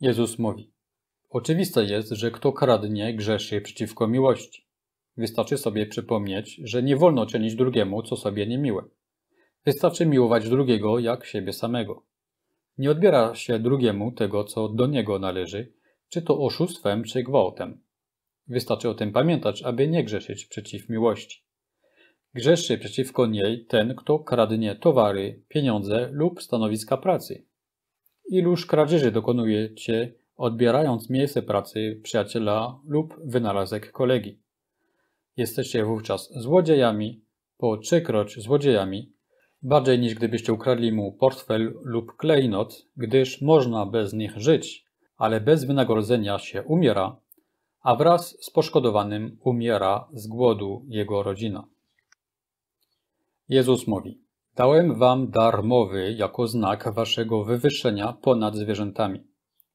Jezus mówi: Oczywiste jest, że kto kradnie, grzeszy przeciwko miłości. Wystarczy sobie przypomnieć, że nie wolno czynić drugiemu, co sobie niemiłe. Wystarczy miłować drugiego jak siebie samego. Nie odbiera się drugiemu tego, co do niego należy, czy to oszustwem, czy gwałtem. Wystarczy o tym pamiętać, aby nie grzeszyć przeciw miłości. Grzeszy przeciwko niej ten, kto kradnie towary, pieniądze lub stanowiska pracy. Iluż kradzieży dokonujecie, odbierając miejsce pracy przyjaciela lub wynalazek kolegi? Jesteście wówczas złodziejami, po trzykroć złodziejami, bardziej niż gdybyście ukradli mu portfel lub klejnot, gdyż można bez nich żyć, ale bez wynagrodzenia się umiera, a wraz z poszkodowanym umiera z głodu jego rodzina. Jezus mówi: Dałem wam dar mowy jako znak waszego wywyższenia ponad zwierzętami.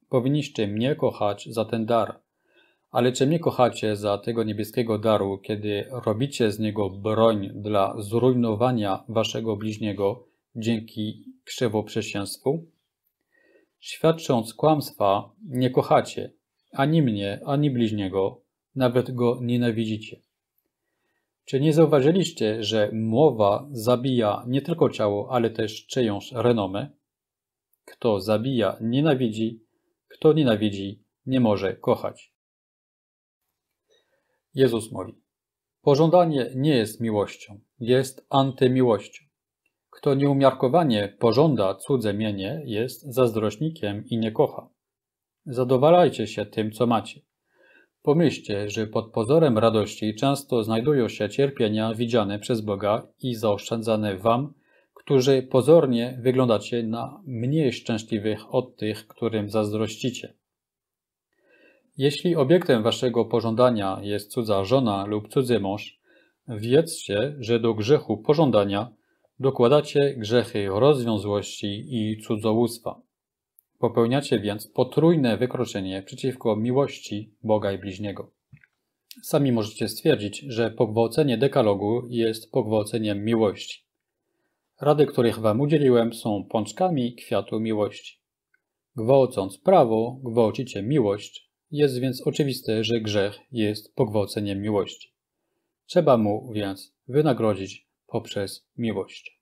Powinniście mnie kochać za ten dar. Ale czy mnie kochacie za tego niebieskiego daru, kiedy robicie z niego broń dla zrujnowania waszego bliźniego dzięki krzywoprzysięstwu? Świadcząc kłamstwa, nie kochacie ani mnie, ani bliźniego, nawet go nienawidzicie. Czy nie zauważyliście, że mowa zabija nie tylko ciało, ale też czyjąś renomę? Kto zabija, nienawidzi, kto nienawidzi, nie może kochać. Jezus mówi: Pożądanie nie jest miłością, jest antymiłością. Kto nieumiarkowanie pożąda cudze mienie, jest zazdrośnikiem i nie kocha. Zadowalajcie się tym, co macie. Pomyślcie, że pod pozorem radości często znajdują się cierpienia widziane przez Boga i zaoszczędzane Wam, którzy pozornie wyglądacie na mniej szczęśliwych od tych, którym zazdrościcie. Jeśli obiektem Waszego pożądania jest cudza żona lub cudzy mąż, wiedzcie, że do grzechu pożądania dokładacie grzechy rozwiązłości i cudzołóstwa. Popełniacie więc potrójne wykroczenie przeciwko miłości Boga i bliźniego. Sami możecie stwierdzić, że pogwałcenie dekalogu jest pogwałceniem miłości. Rady, których Wam udzieliłem, są pączkami kwiatu miłości. Gwałcąc prawo, gwałcicie miłość, jest więc oczywiste, że grzech jest pogwałceniem miłości. Trzeba mu więc wynagrodzić poprzez miłość.